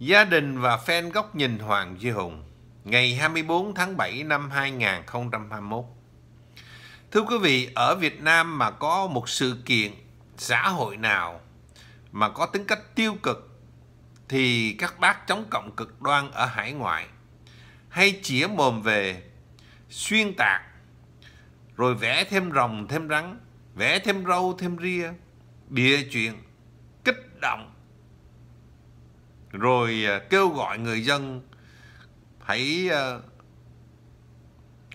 Gia đình và fan góc nhìn Hoàng Duy Hùng ngày 24 tháng 7 năm 2021. Thưa quý vị, ở Việt Nam mà có một sự kiện xã hội nào mà có tính cách tiêu cực thì các bác chống cộng cực đoan ở hải ngoại hay chĩa mồm về xuyên tạc rồi vẽ thêm rồng thêm rắn vẽ thêm râu thêm ria bịa chuyện kích động rồi à, kêu gọi người dân hãy à,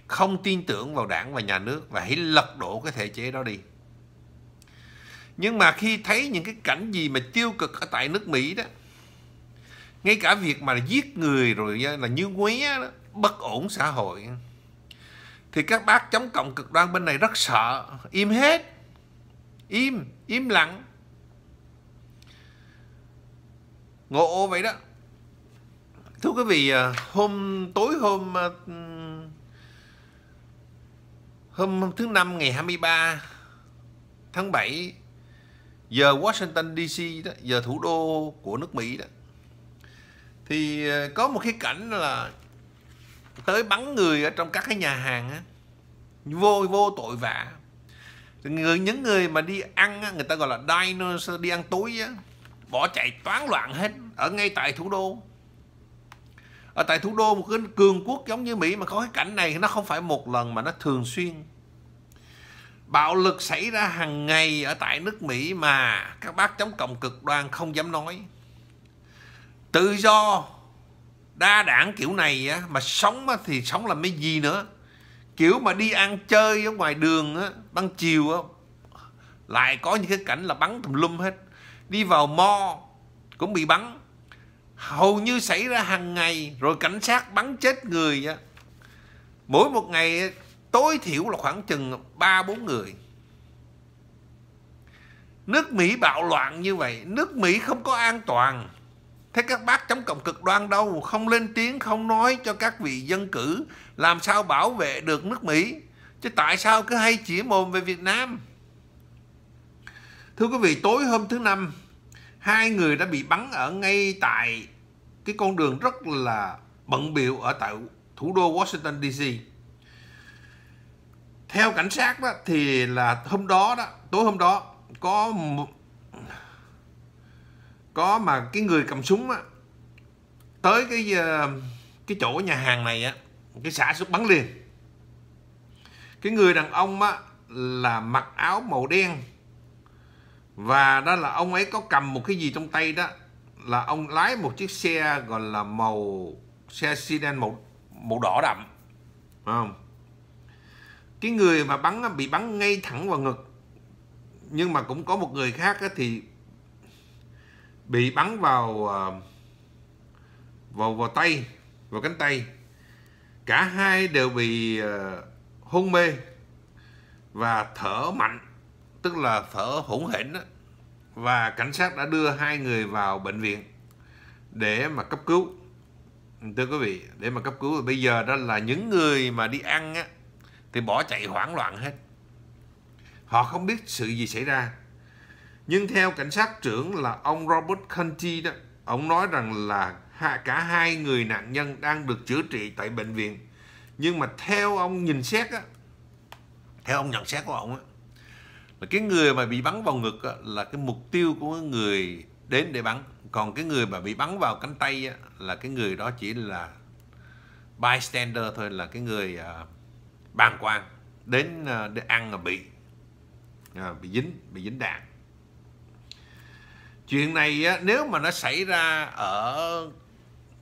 không tin tưởng vào đảng và nhà nước và hãy lật đổ cái thể chế đó đi nhưng mà khi thấy những cái cảnh gì mà tiêu cực ở tại nước mỹ đó ngay cả việc mà giết người rồi là như ngué đó, bất ổn xã hội thì các bác chống cộng cực đoan bên này rất sợ im hết im im lặng ngộ vậy đó thưa quý vị à, hôm tối hôm à, hôm thứ năm ngày 23 tháng 7 giờ Washington DC đó, giờ thủ đô của nước Mỹ đó thì à, có một cái cảnh là tới bắn người ở trong các cái nhà hàng á vô vô tội vạ người những người mà đi ăn á, người ta gọi là diners đi ăn tối á bỏ chạy toán loạn hết ở ngay tại thủ đô ở tại thủ đô một cái cường quốc giống như Mỹ mà có cái cảnh này nó không phải một lần mà nó thường xuyên bạo lực xảy ra hàng ngày ở tại nước Mỹ mà các bác chống cộng cực đoan không dám nói tự do đa đảng kiểu này á, mà sống á, thì sống làm cái gì nữa kiểu mà đi ăn chơi ở ngoài đường á, ban chiều á, lại có những cái cảnh là bắn tùm lum hết đi vào mo cũng bị bắn hầu như xảy ra hàng ngày rồi cảnh sát bắn chết người mỗi một ngày tối thiểu là khoảng chừng ba bốn người nước mỹ bạo loạn như vậy nước mỹ không có an toàn thế các bác chống cộng cực đoan đâu không lên tiếng không nói cho các vị dân cử làm sao bảo vệ được nước mỹ chứ tại sao cứ hay chỉ mồm về việt nam Thưa quý vị, tối hôm thứ Năm, hai người đã bị bắn ở ngay tại cái con đường rất là bận biệu ở tại thủ đô Washington DC. Theo cảnh sát đó thì là hôm đó đó, tối hôm đó có có mà cái người cầm súng á tới cái ờ, cái chỗ nhà hàng này á, cái xả súng bắn liền. Cái người đàn ông á là mặc áo màu đen và đó là ông ấy có cầm một cái gì trong tay đó là ông lái một chiếc xe gọi là màu xe sedan màu màu đỏ đậm không cái người mà bắn bị bắn ngay thẳng vào ngực nhưng mà cũng có một người khác thì bị bắn vào à, vào vào tay vào cánh tay cả hai đều bị à, hôn mê và thở mạnh tức là thở hỗn hển và cảnh sát đã đưa hai người vào bệnh viện để mà cấp cứu thưa quý vị để mà cấp cứu bây giờ đó là những người mà đi ăn á, thì bỏ chạy hoảng loạn hết họ không biết sự gì xảy ra nhưng theo cảnh sát trưởng là ông Robert Conti đó ông nói rằng là cả hai người nạn nhân đang được chữa trị tại bệnh viện nhưng mà theo ông nhìn xét á theo ông nhận xét của ông á và cái người mà bị bắn vào ngực là cái mục tiêu của người đến để bắn còn cái người mà bị bắn vào cánh tay là cái người đó chỉ là bystander thôi là cái người à, bàng bàn quan đến à, để ăn là bị à, bị dính bị dính đạn chuyện này nếu mà nó xảy ra ở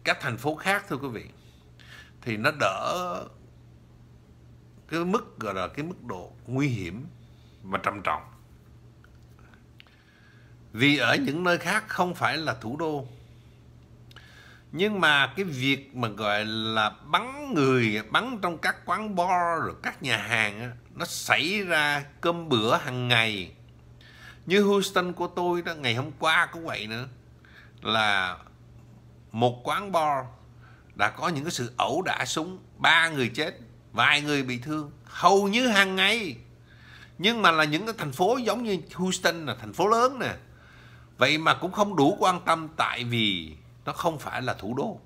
các thành phố khác thưa quý vị thì nó đỡ cái mức gọi là cái mức độ nguy hiểm và trầm trọng. Vì ở những nơi khác không phải là thủ đô. Nhưng mà cái việc mà gọi là bắn người, bắn trong các quán bar rồi các nhà hàng nó xảy ra cơm bữa hàng ngày. Như Houston của tôi đó ngày hôm qua cũng vậy nữa là một quán bar đã có những cái sự ẩu đả súng ba người chết vài người bị thương hầu như hàng ngày nhưng mà là những cái thành phố giống như Houston là thành phố lớn nè vậy mà cũng không đủ quan tâm tại vì nó không phải là thủ đô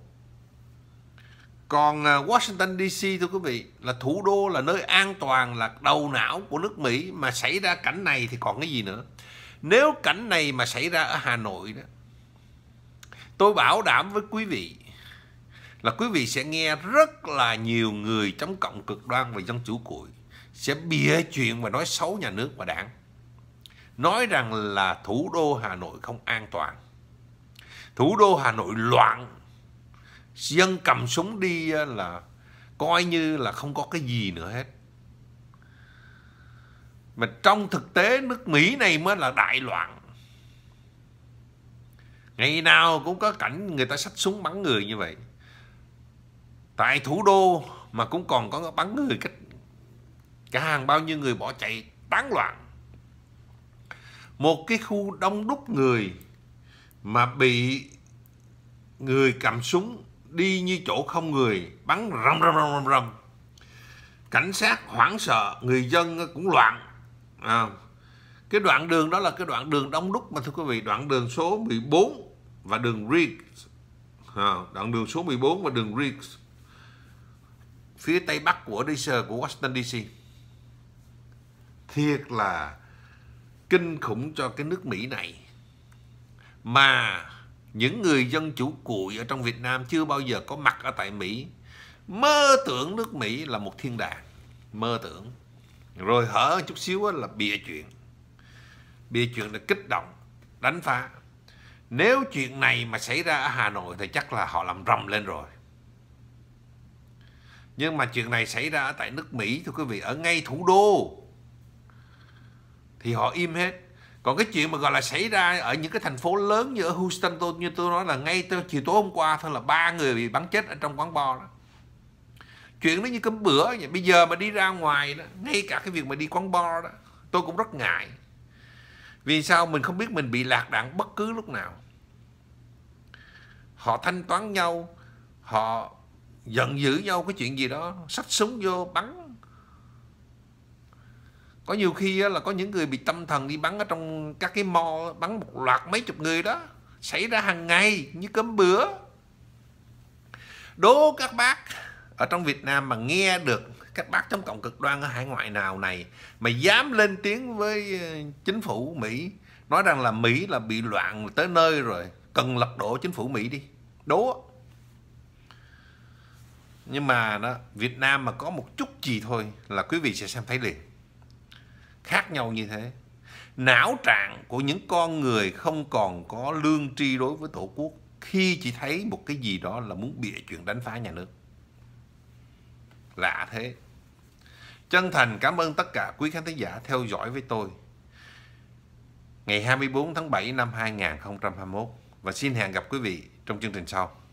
còn à, Washington DC thưa quý vị là thủ đô là nơi an toàn là đầu não của nước Mỹ mà xảy ra cảnh này thì còn cái gì nữa nếu cảnh này mà xảy ra ở Hà Nội đó tôi bảo đảm với quý vị là quý vị sẽ nghe rất là nhiều người chống cộng cực đoan và dân chủ cụi sẽ bịa chuyện và nói xấu nhà nước và đảng. Nói rằng là thủ đô Hà Nội không an toàn. Thủ đô Hà Nội loạn. Dân cầm súng đi là coi như là không có cái gì nữa hết. Mà trong thực tế nước Mỹ này mới là đại loạn. Ngày nào cũng có cảnh người ta xách súng bắn người như vậy. Tại thủ đô mà cũng còn có bắn người cách cả hàng bao nhiêu người bỏ chạy tán loạn một cái khu đông đúc người mà bị người cầm súng đi như chỗ không người bắn rầm rầm rầm rầm, rầm. cảnh sát hoảng sợ người dân cũng loạn à, cái đoạn đường đó là cái đoạn đường đông đúc mà thưa quý vị đoạn đường số 14 và đường Riggs à, đoạn đường số 14 và đường Riggs phía tây bắc của DC của Washington DC thiệt là kinh khủng cho cái nước Mỹ này mà những người dân chủ cụi ở trong Việt Nam chưa bao giờ có mặt ở tại Mỹ mơ tưởng nước Mỹ là một thiên đàng mơ tưởng rồi hở chút xíu là bịa chuyện bịa chuyện là kích động đánh phá nếu chuyện này mà xảy ra ở Hà Nội thì chắc là họ làm rầm lên rồi nhưng mà chuyện này xảy ra ở tại nước Mỹ thưa quý vị ở ngay thủ đô thì họ im hết còn cái chuyện mà gọi là xảy ra ở những cái thành phố lớn như ở Houston tôi như tôi nói là ngay từ chiều tối hôm qua thôi là ba người bị bắn chết ở trong quán bar đó chuyện nó như cơm bữa vậy bây giờ mà đi ra ngoài đó ngay cả cái việc mà đi quán bar đó tôi cũng rất ngại vì sao mình không biết mình bị lạc đạn bất cứ lúc nào họ thanh toán nhau họ giận dữ nhau cái chuyện gì đó xách súng vô bắn có nhiều khi là có những người bị tâm thần đi bắn ở trong các cái mo bắn một loạt mấy chục người đó xảy ra hàng ngày như cơm bữa đố các bác ở trong Việt Nam mà nghe được các bác trong cộng cực đoan ở hải ngoại nào này mà dám lên tiếng với ờ, chính phủ Mỹ nói rằng là Mỹ là bị loạn tới nơi rồi cần lật đổ chính phủ Mỹ đi đố nhưng mà đó, Việt Nam mà có một chút gì thôi là quý vị sẽ xem thấy liền khác nhau như thế não trạng của những con người không còn có lương tri đối với tổ quốc khi chỉ thấy một cái gì đó là muốn bịa chuyện đánh phá nhà nước lạ thế chân thành cảm ơn tất cả quý khán thính giả theo dõi với tôi ngày 24 tháng 7 năm 2021 và xin hẹn gặp quý vị trong chương trình sau